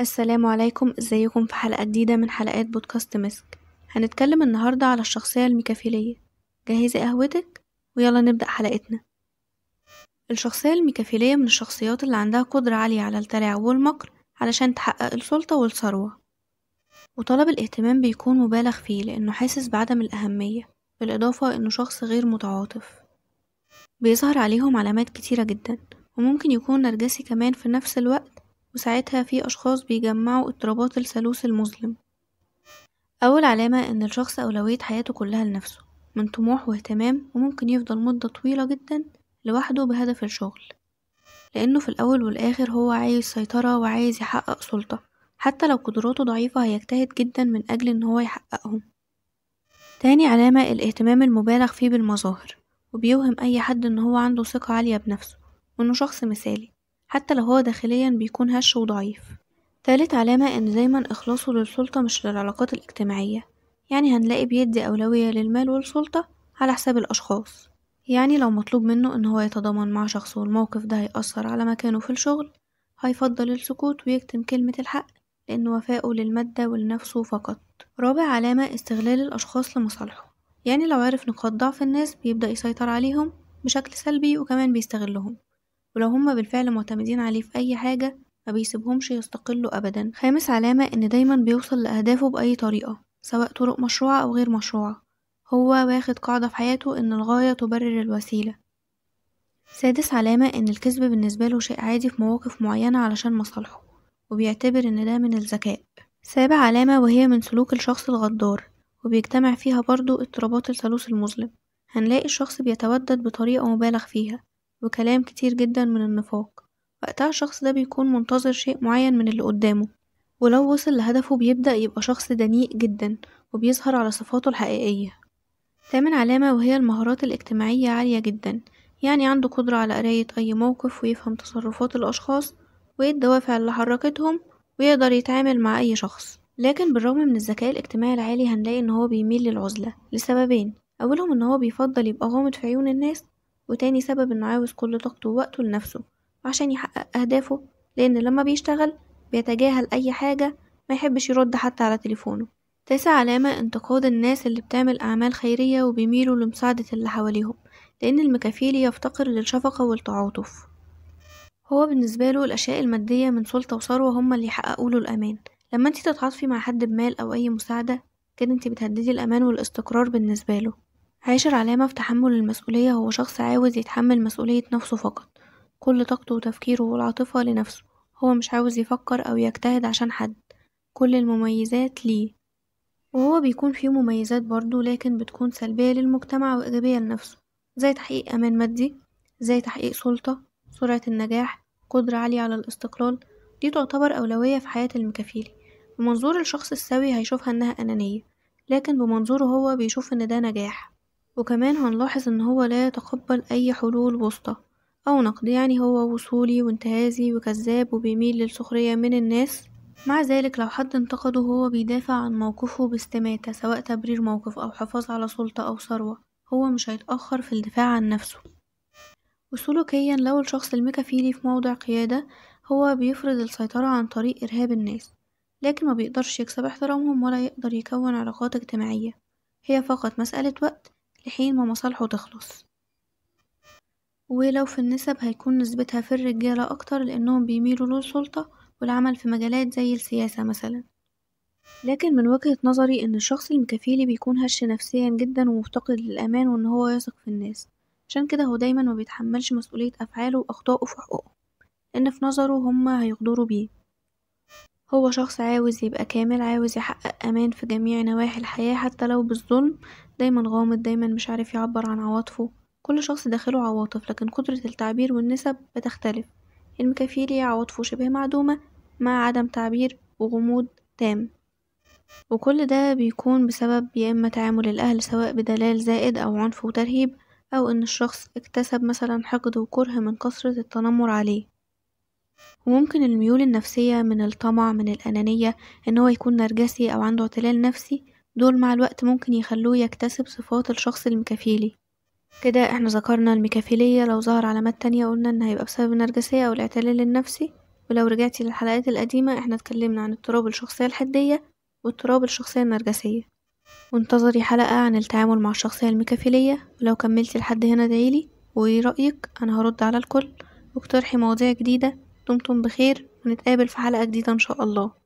السلام عليكم ازيكم في حلقة جديدة من حلقات بودكاست مسك هنتكلم النهاردة على الشخصية الميكافيلية جهزي قهوتك ويلا نبدأ حلقتنا الشخصية الميكافيلية من الشخصيات اللي عندها قدرة عالية على الدلع والمكر علشان تحقق السلطة والثروة وطلب الاهتمام بيكون مبالغ فيه لأنه حاسس بعدم الأهمية بالإضافة إنه شخص غير متعاطف بيظهر عليهم علامات كتيرة جدا وممكن يكون نرجسي كمان في نفس الوقت وساعتها في أشخاص بيجمعوا اضطرابات الثالوث المظلم أول علامة إن الشخص أولوية حياته كلها لنفسه من طموح واهتمام وممكن يفضل مدة طويلة جدا لوحده بهدف الشغل لأنه في الأول والآخر هو عايز سيطرة وعايز يحقق سلطة حتى لو قدراته ضعيفة هيجتهد جدا من أجل إن هو يحققهم تاني علامة الاهتمام المبالغ فيه بالمظاهر وبيوهم أي حد إن هو عنده ثقة عالية بنفسه وإنه شخص مثالي حتى لو هو داخليا بيكون هش وضعيف تالت علامة إن دايما إخلاصه للسلطة مش للعلاقات الاجتماعية يعني هنلاقي بيدي أولوية للمال والسلطة على حساب الأشخاص يعني لو مطلوب منه إن هو يتضامن مع شخص والموقف ده هيأثر على مكانه في الشغل هيفضل السكوت ويكتم كلمة الحق لأن وفاؤه للمادة ولنفسه فقط رابع علامة استغلال الأشخاص لمصالحه يعني لو عرف نقاط ضعف الناس بيبدأ يسيطر عليهم بشكل سلبي وكمان بيستغلهم ولو هما بالفعل معتمدين عليه في أي حاجة ما بيسيبهمش يستقلوا أبدا خامس علامة إن دايما بيوصل لأهدافه بأي طريقة سواء طرق مشروعة أو غير مشروعة هو واخد قاعدة في حياته إن الغاية تبرر الوسيلة سادس علامة إن الكذب بالنسبة له شيء عادي في مواقف معينة علشان مصالحه وبيعتبر إن ده من الذكاء سابع علامة وهي من سلوك الشخص الغدار وبيجتمع فيها برضو اضطرابات الثالوث المظلم هنلاقي الشخص بيتودد بطريقة مبالغ فيها وكلام كتير جدا من النفاق وقتها الشخص ده بيكون منتظر شيء معين من اللي قدامه ولو وصل لهدفه بيبدأ يبقى شخص دنيء جدا وبيظهر على صفاته الحقيقية تامن علامة وهي المهارات الاجتماعية عالية جدا يعني عنده قدرة على قراية أي موقف ويفهم تصرفات الأشخاص وإيه الدوافع اللي حركتهم ويقدر يتعامل مع أي شخص لكن بالرغم من الذكاء الاجتماعي العالي هنلاقي إن هو بيميل للعزلة لسببين أولهم إن هو بيفضل يبقى غامض في عيون الناس وتاني سبب إنه عاوز كل طاقته ووقته لنفسه عشان يحقق أهدافه لأن لما بيشتغل بيتجاهل أي حاجة ما يحبش يرد حتى على تليفونه تاسع علامة انتقاد الناس اللي بتعمل أعمال خيرية وبيميلوا لمساعدة اللي حواليهم لأن المكافيل يفتقر للشفقة والتعاطف هو بالنسبة له الأشياء المادية من سلطة وثروة هما اللي يحققوا له الأمان لما انت تتعاطفي مع حد بمال أو أي مساعدة كده انت بتهددي الأمان والاستقرار بالنسبة له عاشر علامة في تحمل المسؤولية هو شخص عاوز يتحمل مسؤولية نفسه فقط كل طاقته وتفكيره والعاطفة لنفسه هو مش عاوز يفكر أو يجتهد عشان حد كل المميزات ليه وهو بيكون فيه مميزات برضه لكن بتكون سلبية للمجتمع وإيجابية لنفسه زي تحقيق أمان مادي زي تحقيق سلطة سرعة النجاح قدرة عالية على الاستقلال دي تعتبر أولوية في حياة المكافيلي بمنظور الشخص السوي هيشوفها إنها أنانية لكن بمنظوره هو بيشوف إن ده نجاح وكمان هنلاحظ ان هو لا يتقبل اي حلول وسطى او نقد يعني هو وصولي وانتهازي وكذاب وبيميل للسخرية من الناس مع ذلك لو حد انتقده هو بيدافع عن موقفه باستماتة سواء تبرير موقف او حفاظ على سلطة او ثروة هو مش هيتأخر في الدفاع عن نفسه وسلوكيا لو الشخص الميكافيلي في موضع قيادة هو بيفرض السيطرة عن طريق إرهاب الناس لكن ما بيقدرش يكسب احترامهم ولا يقدر يكون علاقات اجتماعية هي فقط مسألة وقت لحين ما مصالحه تخلص ولو في النسب هيكون نسبتها في الرجالة أكتر لأنهم بيميلوا للسلطة والعمل في مجالات زي السياسة مثلا لكن من وجهة نظري إن الشخص المكفيلي بيكون هش نفسيا جدا ومفتقد للأمان وإن هو يثق في الناس عشان كده هو دايما ما بيتحملش مسؤولية أفعاله وأخطائه في حقوقه لأن في نظره هما هيغدروا بيه هو شخص عاوز يبقى كامل عاوز يحقق أمان في جميع نواحي الحياة حتى لو بالظلم دايما غامض دايما مش عارف يعبر عن عواطفه كل شخص داخله عواطف لكن قدرة التعبير والنسب بتختلف المكافيلي عواطفه شبه معدومة مع عدم تعبير وغموض تام وكل ده بيكون بسبب يا إما تعامل الأهل سواء بدلال زائد أو عنف وترهيب أو إن الشخص اكتسب مثلا حقد وكره من كثرة التنمر عليه وممكن الميول النفسية من الطمع من الأنانية إن هو يكون نرجسي أو عنده اعتلال نفسي دول مع الوقت ممكن يخلوه يكتسب صفات الشخص الميكافيلي كده احنا ذكرنا الميكافيلية لو ظهر علامات تانية قلنا إن هيبقى بسبب النرجسية أو الاعتلال النفسي ولو رجعتي للحلقات القديمة احنا اتكلمنا عن اضطراب الشخصية الحدية واضطراب الشخصية النرجسية وانتظري حلقة عن التعامل مع الشخصية الميكافيلية ولو كملتي لحد هنا دعيلي وإيه رأيك أنا هرد على الكل واقترحي مواضيع جديدة دمتم بخير ونتقابل في حلقة جديدة إن شاء الله